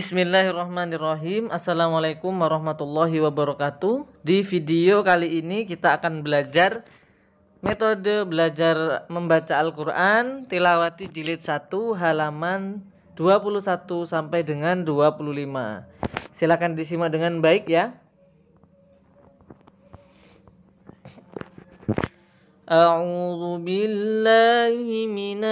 Bismillahirrahmanirrahim Assalamualaikum warahmatullahi wabarakatuh Di video kali ini kita akan belajar Metode belajar membaca Al-Quran Tilawati jilid 1 halaman 21 sampai dengan 25 Silahkan disimak dengan baik ya أعوذ بالله من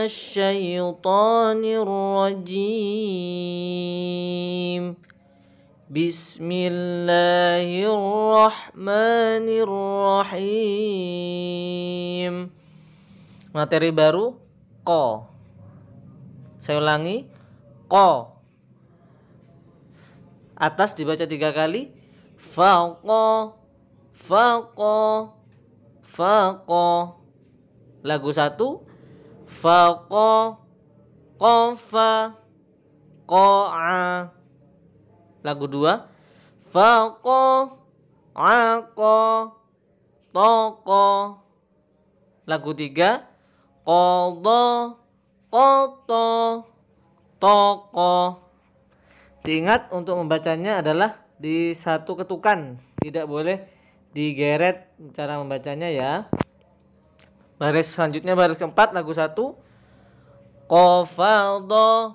Bismillahirrahmanirrahim. materi baru ko saya ulangi ko atas dibaca tiga kali fako fako fako lagu satu faqo qafa a lagu dua Fako ako toko lagu tiga kodo koto toko diingat untuk membacanya adalah di satu ketukan tidak boleh digeret cara membacanya ya baris selanjutnya baris keempat lagu satu kofaldo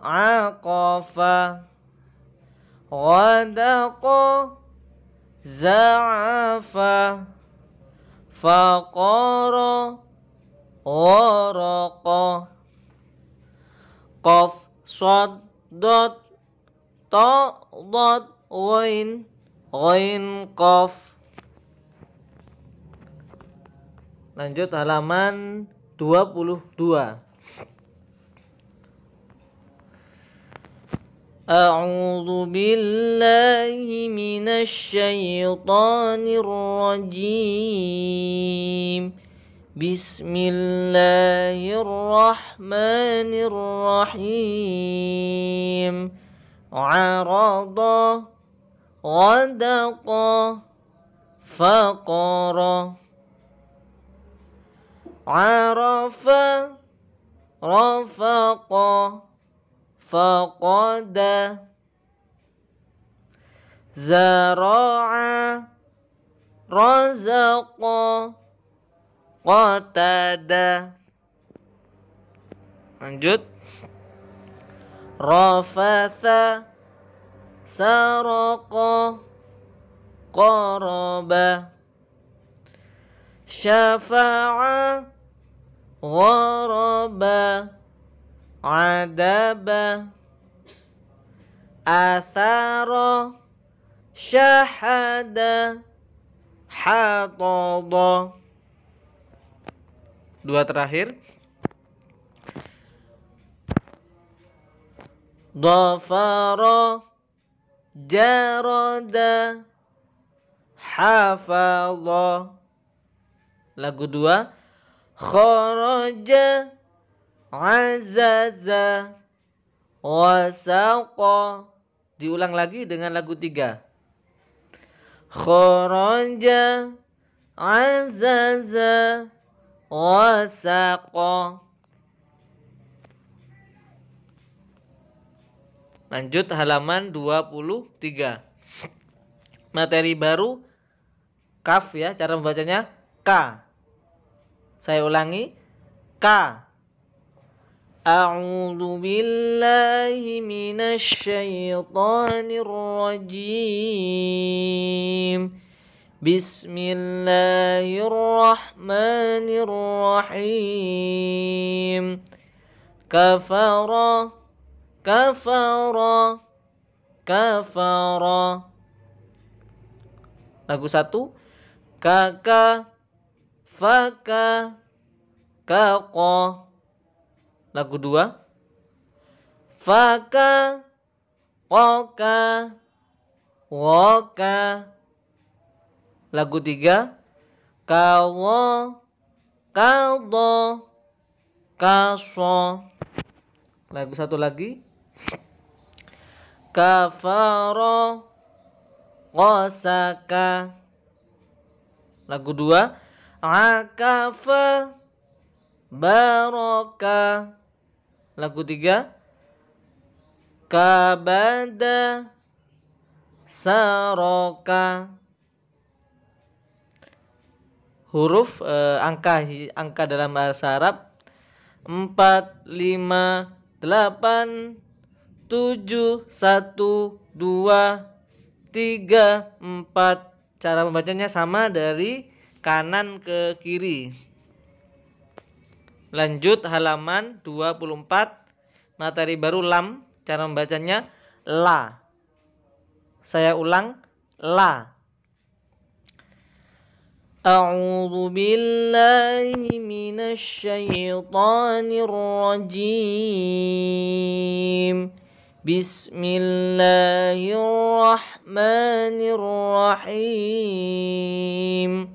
akofa غدق زعف فقر غرق قف صدت تضت غين غين قف lanjut halaman 22 أعوذ بالله من الشيطان الرجيم بسم الله الرحمن الرحيم عرض غدق فقر عرف رفق فقد زرع رزق qatada lanjut rafatha saroko qoroba syafa'a ghoroba adaba athara syahada hatada dua terakhir Dhafara jarada hafadha lagu dua kharaja azaza wasaqa diulang lagi dengan lagu tiga kharaja azaza wasaqa lanjut halaman 23 materi baru kaf ya cara membacanya k saya ulangi k أعوذ بالله من الشيطان الرجيم بسم الله الرحمن الرحيم كفر كفر كفر lagu satu kaka faka kako lagu dua faka koka woka lagu tiga kawo kaldo kaso lagu satu lagi kafaro kosaka lagu dua akafa baroka lagu tiga kabada saroka huruf eh, angka angka dalam bahasa Arab 4 5 8 7 1 2 3 4 cara membacanya sama dari kanan ke kiri Lanjut halaman 24 materi baru lam cara membacanya la. Saya ulang la. A'udzu billahi minasy shaytanir rajim. Bismillahirrahmanirrahim.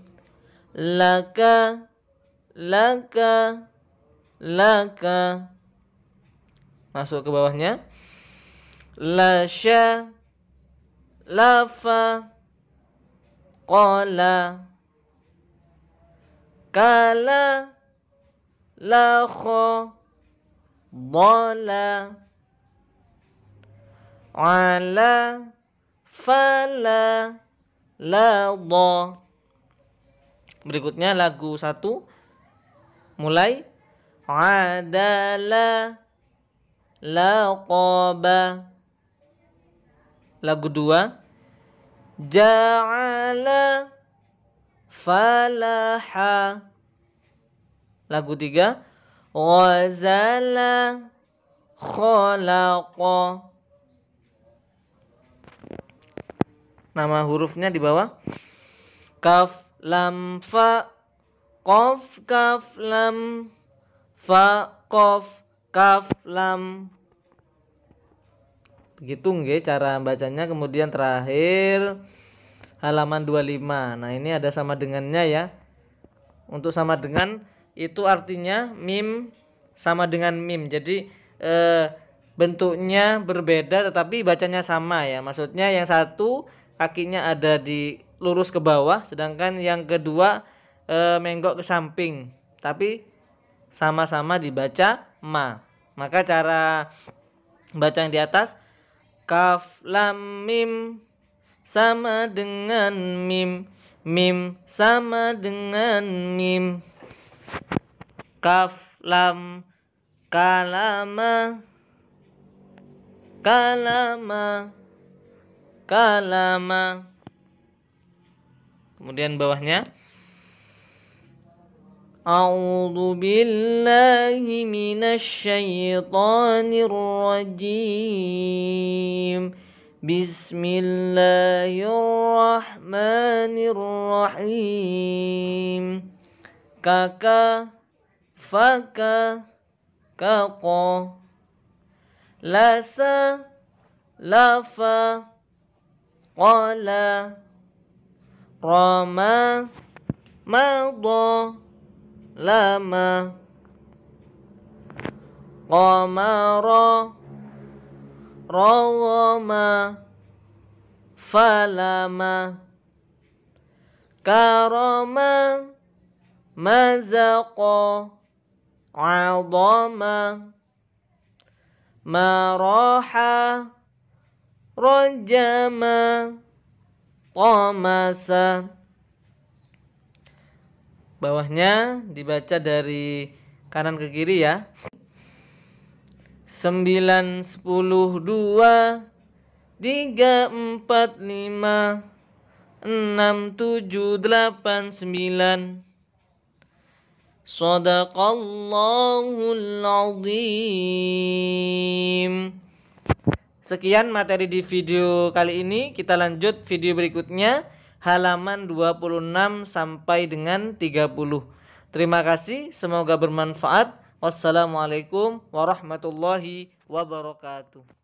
Laka laka laka masuk ke bawahnya lasya lafa qala kala lakho bola ala fala lado berikutnya lagu satu mulai adala laqaba lagu dua ja'ala falaha lagu tiga wazala, khalaqa nama hurufnya di bawah kaf lam fa qaf kaf lam fa kof kaf lam begitu nggih cara bacanya kemudian terakhir halaman 25 nah ini ada sama dengannya ya untuk sama dengan itu artinya mim sama dengan mim jadi eh, bentuknya berbeda tetapi bacanya sama ya maksudnya yang satu kakinya ada di lurus ke bawah sedangkan yang kedua eh, menggok ke samping tapi sama-sama dibaca ma. Maka cara baca yang di atas kaf lam mim sama dengan mim mim sama dengan mim kaf lam kalama kalama kalama kemudian bawahnya أعوذ بالله من الشيطان الرجيم بسم الله الرحمن الرحيم كك فك كق لس لف قال رما مضى لما قمر رغما فلما كرما مزق عظما مراحا رجما طمسا bawahnya dibaca dari kanan ke kiri ya 9 10 2 3 4 5 6 7 8 9 Sadaqallahul azim. Sekian materi di video kali ini, kita lanjut video berikutnya halaman 26 sampai dengan 30. Terima kasih, semoga bermanfaat. Wassalamualaikum warahmatullahi wabarakatuh.